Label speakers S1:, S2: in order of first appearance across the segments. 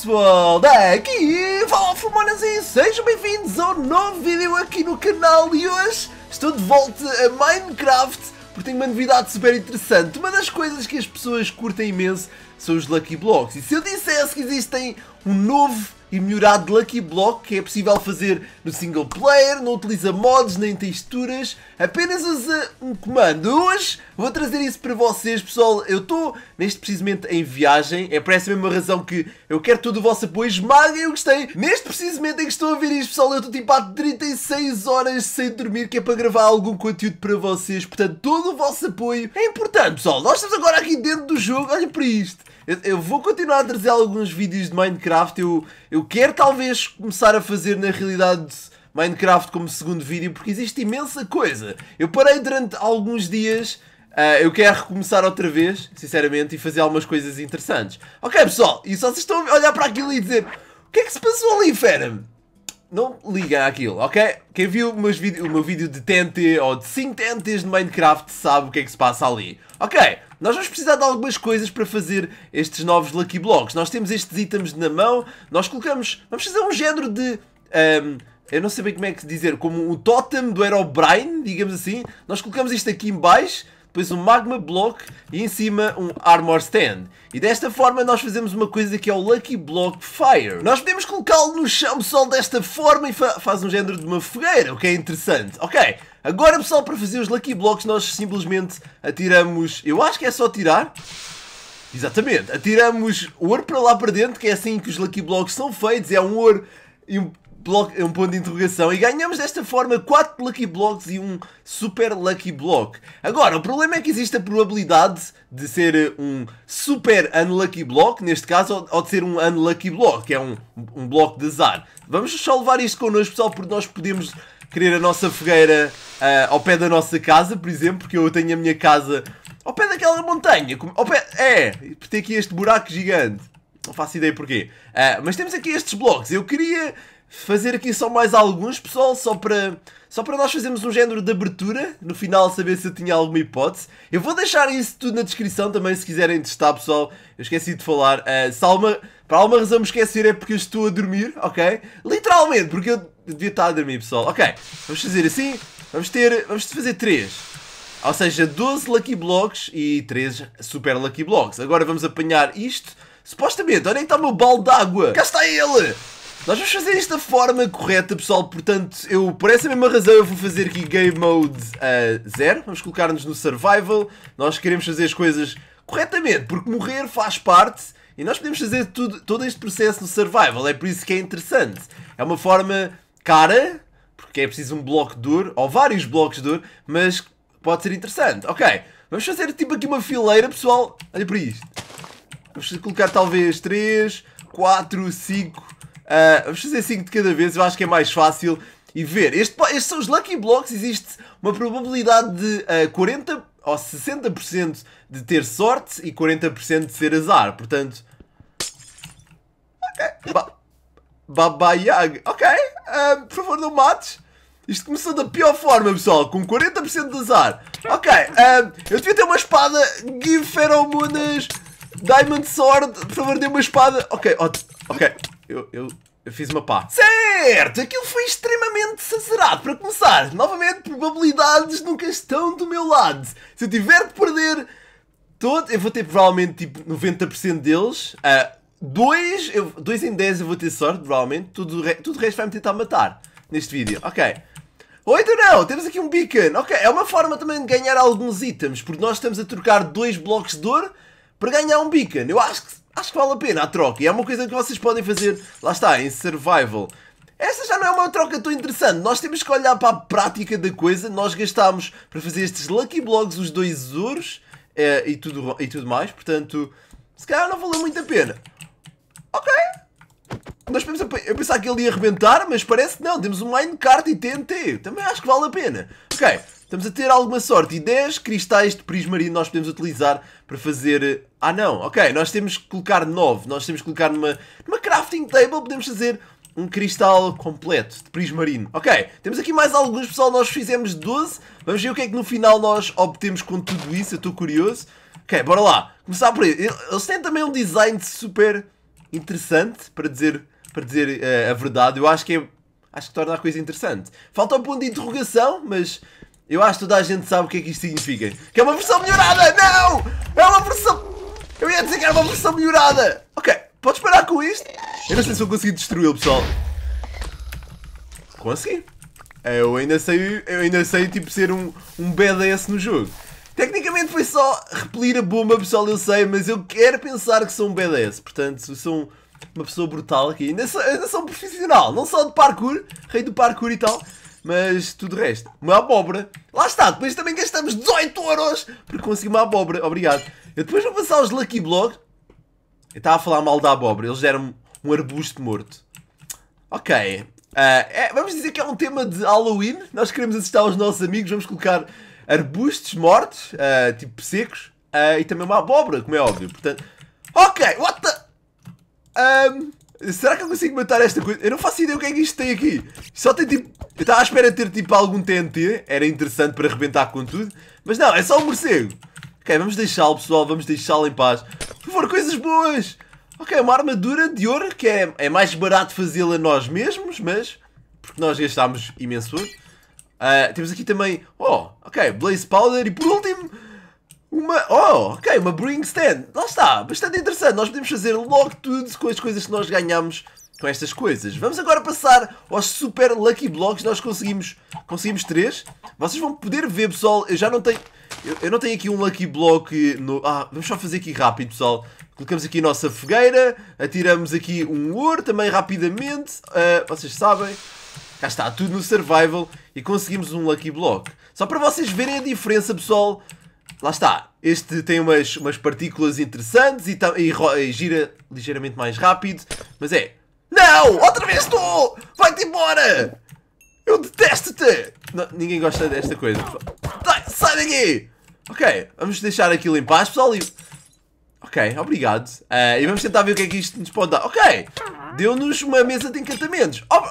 S1: pessoal, daqui fala Fumonas e sejam bem-vindos ao novo vídeo aqui no canal e hoje estou de volta a Minecraft porque tenho uma novidade super interessante. Uma das coisas que as pessoas curtem imenso são os Lucky Blocks e se eu dissesse que existem um novo e melhorado Lucky Block, que é possível fazer no single player, não utiliza mods nem texturas, apenas usa um comando. Hoje vou trazer isso para vocês, pessoal. Eu estou neste precisamente em viagem, é por essa mesma razão que eu quero todo o vosso apoio. Esmaga, eu gostei. Neste precisamente em que estou a ver isto, pessoal, eu estou tipo há 36 horas sem dormir, que é para gravar algum conteúdo para vocês. Portanto, todo o vosso apoio é importante, pessoal. Nós estamos agora aqui dentro do jogo, olhem para isto. Eu, eu, vou continuar a trazer alguns vídeos de Minecraft. Eu, eu quero talvez começar a fazer na realidade Minecraft como segundo vídeo porque existe imensa coisa. Eu parei durante alguns dias. Uh, eu quero recomeçar outra vez, sinceramente, e fazer algumas coisas interessantes. Ok, pessoal, e só vocês estão a olhar para aquilo e dizer: O que é que se passou ali, fera não liguem àquilo, ok? Quem viu meus o meu vídeo de TNT ou de 5 TNTs de Minecraft sabe o que é que se passa ali. Ok, nós vamos precisar de algumas coisas para fazer estes novos Lucky Blocks. Nós temos estes itens na mão, nós colocamos... Vamos fazer um género de... Um, eu não sei bem como é que dizer, como o totem do Herobrine, digamos assim. Nós colocamos isto aqui em baixo depois um magma block e em cima um armor stand. E desta forma nós fazemos uma coisa que é o Lucky Block Fire. Nós podemos colocá-lo no chão pessoal desta forma e fa faz um género de uma fogueira, o que é interessante. Ok, agora pessoal para fazer os Lucky Blocks nós simplesmente atiramos, eu acho que é só tirar. Exatamente, atiramos ouro para lá para dentro, que é assim que os Lucky Blocks são feitos, é um ouro bloco, é um ponto de interrogação e ganhamos desta forma 4 Lucky Blocks e um Super Lucky Block. Agora, o problema é que existe a probabilidade de ser um Super Unlucky Block, neste caso, ou de ser um Unlucky Block, que é um, um bloco de azar. Vamos só levar isto connosco, pessoal, porque nós podemos querer a nossa fogueira uh, ao pé da nossa casa, por exemplo, porque eu tenho a minha casa ao pé daquela montanha. Ao pé, é, tem aqui este buraco gigante. Não faço ideia porquê. Uh, mas temos aqui estes blocos. Eu queria fazer aqui só mais alguns, pessoal, só para, só para nós fazermos um género de abertura, no final saber se eu tinha alguma hipótese. Eu vou deixar isso tudo na descrição também, se quiserem testar, pessoal. Eu esqueci de falar. Uh, para alguma razão me esquecer é porque eu estou a dormir, ok? Literalmente, porque eu devia estar a dormir, pessoal. Ok, vamos fazer assim. Vamos ter, vamos fazer 3. Ou seja, 12 Lucky Blocks e 3 Super Lucky Blocks. Agora vamos apanhar isto. Supostamente, olha que está o meu balde d'água. Cá está ele! Nós vamos fazer isto da forma correta, pessoal. Portanto, eu, por essa mesma razão, eu vou fazer aqui Game Mode 0. Uh, ah, vamos colocar-nos no Survival. Nós queremos fazer as coisas corretamente, porque morrer faz parte e nós podemos fazer tudo, todo este processo no Survival. É por isso que é interessante. É uma forma cara, porque é preciso um bloco duro, ou vários blocos duro, mas pode ser interessante. Ok, vamos fazer tipo aqui uma fileira, pessoal. Olha para isto. Vamos colocar talvez 3, 4, 5 ah, vamos fazer 5 de cada vez, eu acho que é mais fácil. E ver, este, estes são os Lucky Blocks, existe uma probabilidade de uh, ah, 40 ou 60% de ter sorte e 40% de ser azar. Portanto. Ok. Baba Yaga. Ok. Uh, por favor, não mates. Isto começou da pior forma, pessoal, com 40% de azar. Ok, uh, eu devia ter uma espada. Give feromonas. Diamond Sword. Por favor, dê uma espada. Ok, ok eu, eu, eu fiz uma pá. Certo! Aquilo foi extremamente sacerado. Para começar, novamente, probabilidades nunca estão do meu lado. Se eu tiver de perder todo, eu vou ter provavelmente tipo 90% deles. Uh, dois, eu, dois em 10 eu vou ter sorte, provavelmente. Tudo, tudo o resto vai-me tentar matar neste vídeo. Ok. Ou então não, temos aqui um beacon. Ok, é uma forma também de ganhar alguns itens, porque nós estamos a trocar dois blocos de ouro para ganhar um beacon. Eu acho que acho que vale a pena a troca. E é uma coisa que vocês podem fazer, lá está, em survival. Esta já não é uma troca tão interessante. Nós temos que olhar para a prática da coisa. Nós gastámos para fazer estes Lucky Blogs os dois ouros é, eh, e, tudo, e tudo mais. Portanto, se calhar não valeu muito a pena. Ok. Nós pensamos, eu pensava que ele ia arrebentar, mas parece que não. Temos um minecart e TNT. Também acho que vale a pena. Ok estamos a ter alguma sorte. E 10 cristais de prismarino nós podemos utilizar para fazer... Eh, ah não, ok, nós temos que colocar 9. Nós temos que colocar numa, numa crafting table, podemos fazer um cristal completo de prismarino. Ok, temos aqui mais alguns, pessoal. Nós fizemos 12. Vamos ver o que é que no final nós obtemos com tudo isso. Eu estou curioso. Ok, bora lá. Começar por aí. Eles têm também um design super interessante, para dizer, para dizer uh, a verdade. Eu acho que é, Acho que torna a coisa interessante. Falta o um ponto de interrogação, mas eu acho que toda a gente sabe o que é que isto significa. Que é uma versão melhorada! Não! É uma versão... Eu ia dizer que era uma versão melhorada! Ok, podes parar com isto? Eu não sei se vou conseguir destruí-lo, pessoal. Consegui. Eu ainda sei, eu ainda sei tipo, ser um, um BDS no jogo. Tecnicamente foi só repelir a bomba, pessoal, eu sei, mas eu quero pensar que sou um BDS. Portanto, sou uma pessoa brutal aqui. Ainda sou, ainda sou um profissional, não só de parkour, rei do parkour e tal, mas tudo o resto. Uma abóbora. Lá está, depois também gastamos 18 euros para conseguir uma abóbora. Obrigado. Eu depois vou passar os Lucky Blocks. Eu estava a falar mal da abóbora. Eles deram um arbusto morto. Ok. Uh, é, vamos dizer que é um tema de Halloween. Nós queremos assustar os nossos amigos. Vamos colocar arbustos mortos, uh, tipo secos, uh, e também uma abóbora, como é óbvio. Portanto, ok, what the... Um, será que eu consigo matar esta coisa? Eu não faço ideia o que é que isto tem aqui. Só tem tipo eu estava à espera de ter tipo algum TNT, era interessante para arrebentar com tudo, mas não, é só um morcego. Ok, vamos deixá-lo, pessoal, vamos deixá-lo em paz. Por favor, coisas boas! Ok, uma armadura de ouro, que é, é mais barato fazê-la nós mesmos, mas... Porque nós gastámos imenso ouro. Uh, temos aqui também... Oh, ok, Blaze Powder e por último... Uma... Oh, ok, uma Brewing Stand. Lá está, bastante interessante. Nós podemos fazer logo tudo com as coisas que nós ganhamos com estas coisas. Vamos agora passar aos super lucky blocks. Nós conseguimos, conseguimos três. Vocês vão poder ver, pessoal. Eu já não tenho, eu, eu não tenho aqui um lucky block. No, ah, vamos só fazer aqui rápido, pessoal. Colocamos aqui a nossa fogueira. Atiramos aqui um ouro também rapidamente. Uh, vocês sabem. Cá está, tudo no survival. E conseguimos um lucky block. Só para vocês verem a diferença, pessoal. Lá está. Este tem umas, umas partículas interessantes e, tá, e, e gira ligeiramente mais rápido. Mas é, não! Outra vez tu! Vai-te embora! Eu detesto-te! Ninguém gosta desta coisa, Sai daqui! Ok, vamos deixar aquilo em paz, pessoal. E... Ok, obrigado. Uh, e vamos tentar ver o que é que isto nos pode dar. Ok, deu-nos uma mesa de encantamentos. Oh,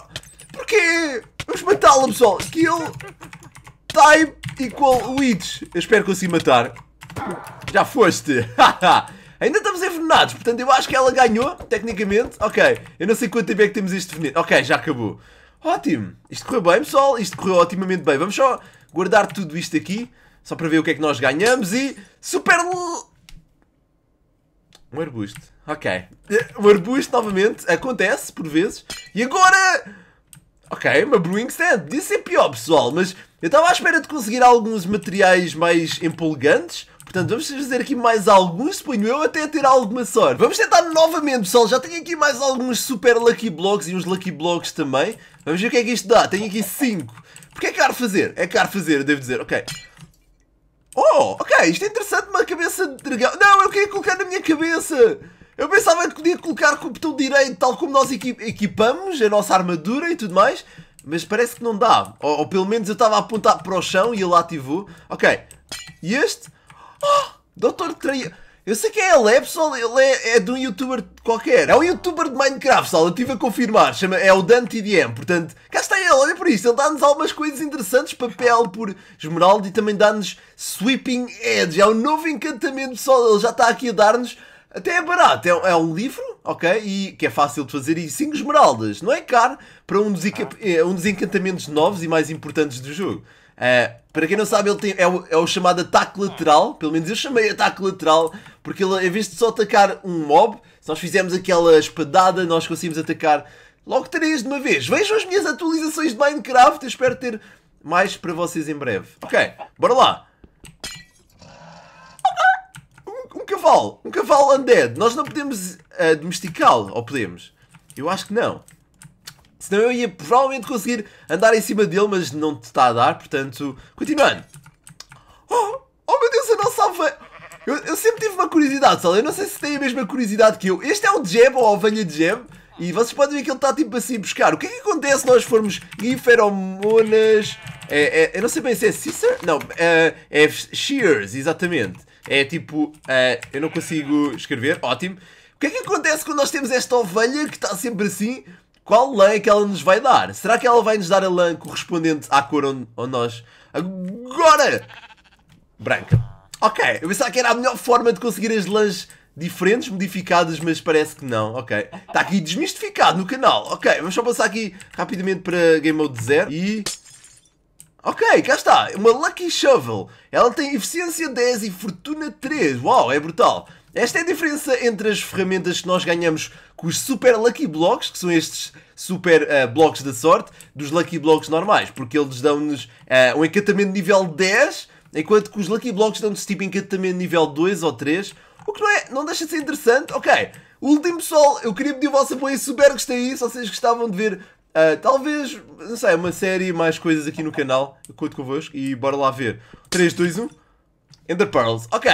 S1: porquê? Vamos matá-la, pessoal. Kill time equal Witch. Eu espero que consiga matar. Já foste. Ainda estamos envenenados, portanto eu acho que ela ganhou, tecnicamente. Ok, eu não sei quanto tempo é que temos este veneno. Ok, já acabou. Ótimo. Isto correu bem, pessoal. Isto correu otimamente bem. Vamos só guardar tudo isto aqui, só para ver o que é que nós ganhamos e... Super... Um arbusto. Ok. Eh, um arbusto, novamente, acontece por vezes. E agora... Ok, uma brewing stand. Disse é pior, pessoal, mas eu estava à espera de conseguir alguns materiais mais empolgantes Portanto, vamos fazer aqui mais alguns, suponho eu, até ter alguma sorte. Vamos tentar novamente, pessoal. Já tenho aqui mais alguns super lucky blocks e uns lucky blocks também. Vamos ver o que é que isto dá. Tenho aqui 5. Porque é caro fazer? É caro fazer, eu devo dizer. Ok. Oh, ok. Isto é interessante. Uma cabeça de dragão. Não, eu queria colocar na minha cabeça. Eu pensava que podia colocar com o botão direito, tal como nós equip equipamos a nossa armadura e tudo mais. Mas parece que não dá. Ou, ou pelo menos eu estava a apontar para o chão e ele ativou. Ok. E este? Oh, Doutor Traia. Eu sei quem é, ele é, pessoal. Ele é, é de um youtuber qualquer. É um youtuber de Minecraft, pessoal. Eu estive a confirmar. Chama, é o Dante DM. Portanto, cá está ele. Olha por isto. Ele dá-nos algumas coisas interessantes. Papel por esmeralda e também dá-nos Sweeping Edge. É um novo encantamento, pessoal. Ele já está aqui a dar-nos. Até é barato, é, é, um livro, ok? E que é fácil de fazer e 5 esmeraldas, não é caro para um dos, eh, um dos encantamentos novos e mais importantes do jogo. Uh, para quem não sabe, ele tem, é, o, é o chamado ataque lateral, pelo menos eu chamei ataque lateral, porque ele, em vez de só atacar um mob, se nós fizermos aquela espadada, nós conseguimos atacar logo três de uma vez. Vejam as minhas atualizações de Minecraft, eu espero ter mais para vocês em breve. Ok, bora lá. Um, um cavalo, um cavalo undead, nós não podemos uh, domesticá-lo, ou podemos? Eu acho que não. Senão eu ia provavelmente conseguir andar em cima dele, mas não te está a dar, portanto... Continuando. Oh, oh meu Deus, a nossa ovelha. Eu, eu, sempre tive uma curiosidade, sabe? Eu não sei se tem a mesma curiosidade que eu. Este é o Jeb, ou a ovelha de Jeb. E vocês podem ver que ele está tipo assim a buscar. O que é que acontece se nós formos Giferomonas... É, é, eu não sei bem se é Sister? Não, é, é Shears, exatamente. É tipo... É, eu não consigo escrever, ótimo. O que é que acontece quando nós temos esta ovelha que está sempre assim? qual lã é que ela nos vai dar? Será que ela vai nos dar a lã correspondente à cor onde, onde nós... Agora! Branca. Ok, eu pensava que era a melhor forma de conseguir as lãs diferentes, modificadas, mas parece que não. Ok, está aqui desmistificado no canal. Ok, vamos só passar aqui rapidamente para Game Mode 0 e... Ok, cá está, uma Lucky Shovel. Ela tem eficiência 10 e fortuna 3. Uau, é brutal. Esta é a diferença entre as ferramentas que nós ganhamos com os Super Lucky Blocks, que são estes super uh, eh, blocos da sorte, dos Lucky Blocks normais, porque eles dão-nos uh, um encantamento nível 10, enquanto que os Lucky Blocks dão-nos tipo encantamento nível 2 ou 3, o que não, é, não deixa de ser interessante. Ok, último pessoal, eu queria pedir o vosso apoio, super gostei é se vocês gostavam de ver Uh, talvez, não sei, uma série, mais coisas aqui no canal. Eu conto convosco e bora lá ver. 3, 2, 1. Ender Pearls. Ok.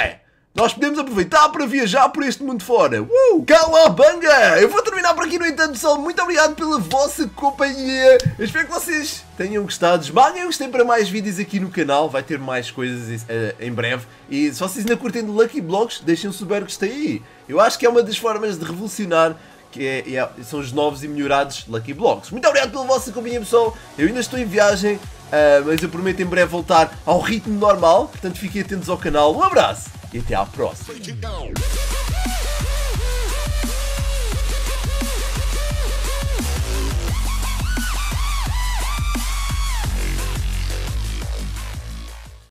S1: Nós podemos aproveitar para viajar por este mundo fora. Uh, Calabanga! Eu vou terminar por aqui, no entanto, pessoal. Muito obrigado pela vossa companhia. Eu espero que vocês tenham gostado. Esmaguem gostei para mais vídeos aqui no canal. Vai ter mais coisas eh, em breve. E se vocês ainda curtem Lucky Blocks, deixem o super gostei aí. Eu acho que é uma das formas de revolucionar que é, é, são os novos e melhorados Lucky Blocks. Muito obrigado pela vossa companhia, pessoal. Eu ainda estou em viagem, uh, mas eu prometo em breve voltar ao ritmo normal. Portanto, fiquem atentos ao canal. Um abraço! e até a próxima.